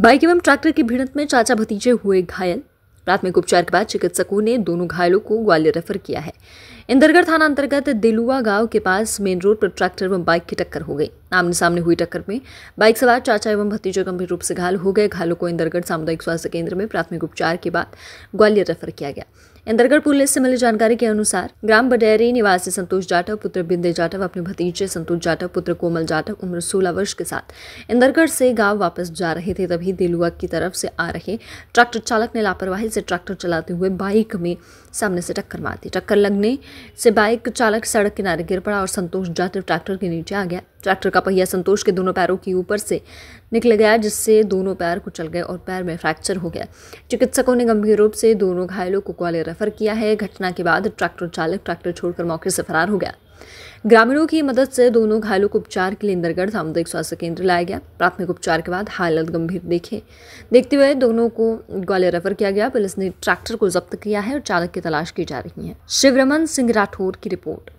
bike एवं tractor की भिड़ंत में चाचा भतीजे हुए घायल प्राथमिक उपचार के बाद चिकित्सकों ने दोनों घायलों को ग्वालियर रेफर किया है इंदरगढ़ थाना अंतर्गत दिलुआ गांव के पास मेन रोड पर ट्रैक्टर एवं बाइक की टक्कर हो गई आमने सामने हुई टक्कर में बाइक सवार चाचा एवं भतीजे गंभीर रूप से घायल हो गए घायलों को इंदरगढ़ सामुदायिक स्वास्थ्य केंद्र में प्राथमिक उपचार के बाद ग्वालियर रेफर किया गया इंदरगढ़ पुलिस से मिली जानकारी के अनुसार ग्राम बडेरी निवासी संतोष जाटव पुत्र बिंदे जाटव अपने भतीजे संतोष जाटव पुत्र कोमल जाटव उम्र 16 वर्ष के साथ इंदरगढ़ से गांव वापस जा रहे थे तभी दिलुआ की तरफ से आ रहे ट्रैक्टर चालक ने लापरवाही से ट्रैक्टर चलाते हुए बाइक में सामने से टक्कर मार दी टक्कर लगने से बाइक चालक सड़क किनारे गिर पड़ा और संतोष जाते ट्रैक्टर के नीचे आ गया ट्रैक्टर का पहिया संतोष के दोनों पैरों के ऊपर से निकल गया जिससे दोनों पैर कुचल गए और पैर में फ्रैक्चर हो गया चिकित्सकों ने गंभीर रूप से दोनों घायलों को ग्वालियर रेफर किया है घटना के बाद ट्रैक्टर चालक ट्रैक्टर छोड़कर मौके से फरार हो गया ग्रामीणों की मदद से दोनों घायलों को उपचार के लिए इंदरगढ़ सामुदायिक स्वास्थ्य केंद्र लाया गया प्राथमिक उपचार के बाद हालत गंभीर देखे देखते हुए दोनों को ग्वालियर रेफर किया गया पुलिस ने ट्रैक्टर को जब्त किया है और चालक की तलाश की जा रही है शिवरमन सिंह राठौर की रिपोर्ट